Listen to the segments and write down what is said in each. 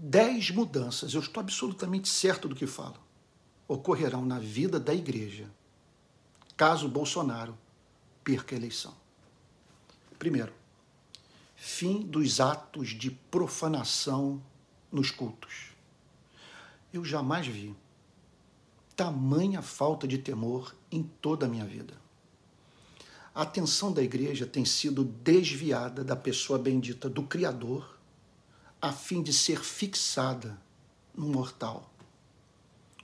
dez mudanças, eu estou absolutamente certo do que falo, ocorrerão na vida da igreja caso Bolsonaro perca a eleição. Primeiro, fim dos atos de profanação nos cultos. Eu jamais vi tamanha falta de temor em toda a minha vida. A atenção da igreja tem sido desviada da pessoa bendita do Criador a fim de ser fixada no mortal.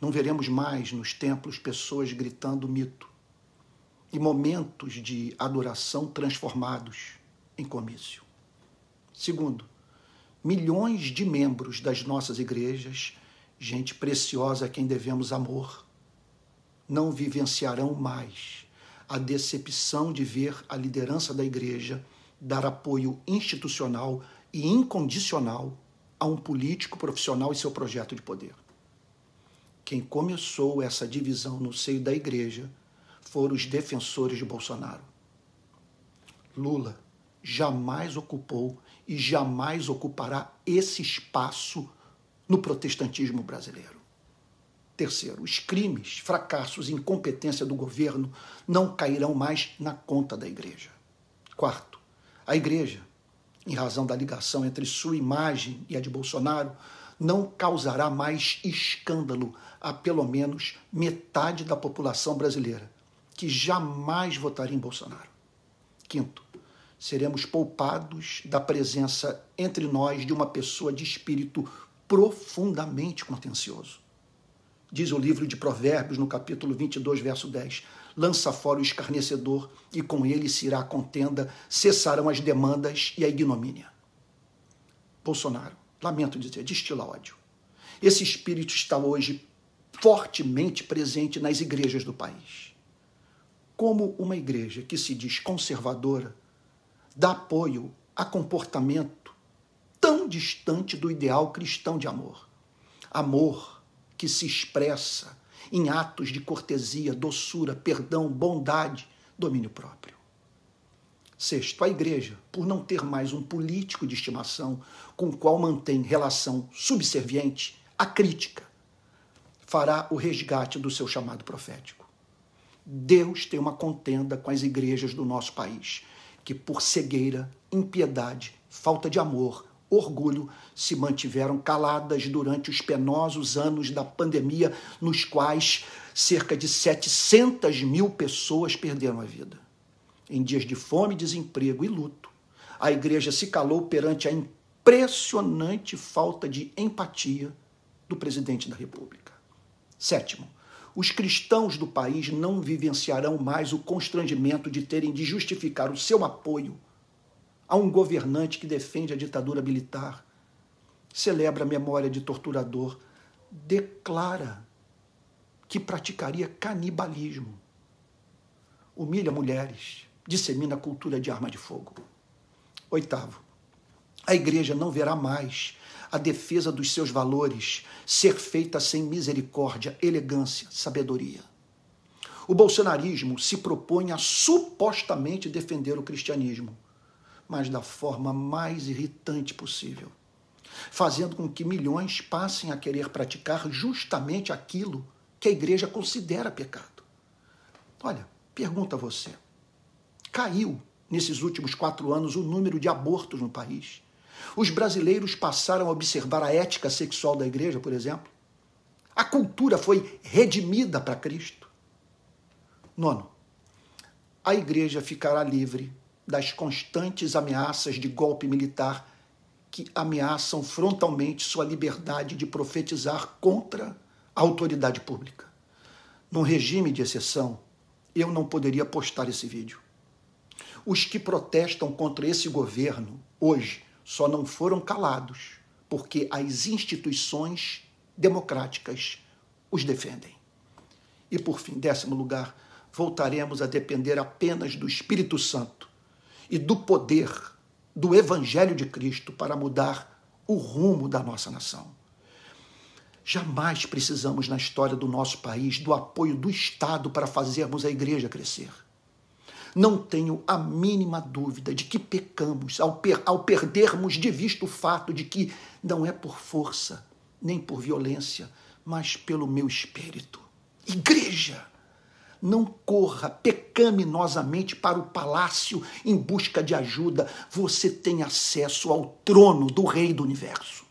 Não veremos mais nos templos pessoas gritando mito e momentos de adoração transformados em comício. Segundo, milhões de membros das nossas igrejas, gente preciosa a quem devemos amor, não vivenciarão mais a decepção de ver a liderança da igreja dar apoio institucional e incondicional a um político profissional e seu projeto de poder. Quem começou essa divisão no seio da igreja foram os defensores de Bolsonaro. Lula jamais ocupou e jamais ocupará esse espaço no protestantismo brasileiro. Terceiro, os crimes, fracassos e incompetência do governo não cairão mais na conta da igreja. Quarto, a igreja em razão da ligação entre sua imagem e a de Bolsonaro, não causará mais escândalo a pelo menos metade da população brasileira, que jamais votaria em Bolsonaro. Quinto, seremos poupados da presença entre nós de uma pessoa de espírito profundamente contencioso. Diz o livro de Provérbios, no capítulo 22, verso 10 lança fora o escarnecedor, e com ele se irá a contenda, cessarão as demandas e a ignomínia. Bolsonaro, lamento dizer, destila ódio. Esse espírito está hoje fortemente presente nas igrejas do país. Como uma igreja que se diz conservadora dá apoio a comportamento tão distante do ideal cristão de amor? Amor que se expressa em atos de cortesia, doçura, perdão, bondade, domínio próprio. Sexto, a igreja, por não ter mais um político de estimação com o qual mantém relação subserviente a crítica, fará o resgate do seu chamado profético. Deus tem uma contenda com as igrejas do nosso país, que por cegueira, impiedade, falta de amor, orgulho se mantiveram caladas durante os penosos anos da pandemia, nos quais cerca de 700 mil pessoas perderam a vida. Em dias de fome, desemprego e luto, a igreja se calou perante a impressionante falta de empatia do presidente da República. Sétimo, os cristãos do país não vivenciarão mais o constrangimento de terem de justificar o seu apoio a um governante que defende a ditadura militar, celebra a memória de torturador, declara que praticaria canibalismo, humilha mulheres, dissemina a cultura de arma de fogo. Oitavo, a igreja não verá mais a defesa dos seus valores ser feita sem misericórdia, elegância, sabedoria. O bolsonarismo se propõe a supostamente defender o cristianismo mas da forma mais irritante possível, fazendo com que milhões passem a querer praticar justamente aquilo que a igreja considera pecado. Olha, pergunta você: caiu nesses últimos quatro anos o número de abortos no país? Os brasileiros passaram a observar a ética sexual da igreja, por exemplo? A cultura foi redimida para Cristo? Nono, a igreja ficará livre das constantes ameaças de golpe militar que ameaçam frontalmente sua liberdade de profetizar contra a autoridade pública. Num regime de exceção, eu não poderia postar esse vídeo. Os que protestam contra esse governo hoje só não foram calados porque as instituições democráticas os defendem. E por fim, décimo lugar, voltaremos a depender apenas do Espírito Santo e do poder do Evangelho de Cristo para mudar o rumo da nossa nação. Jamais precisamos, na história do nosso país, do apoio do Estado para fazermos a igreja crescer. Não tenho a mínima dúvida de que pecamos ao, per ao perdermos de vista o fato de que não é por força nem por violência, mas pelo meu espírito. Igreja! não corra pecaminosamente para o palácio em busca de ajuda. Você tem acesso ao trono do Rei do Universo.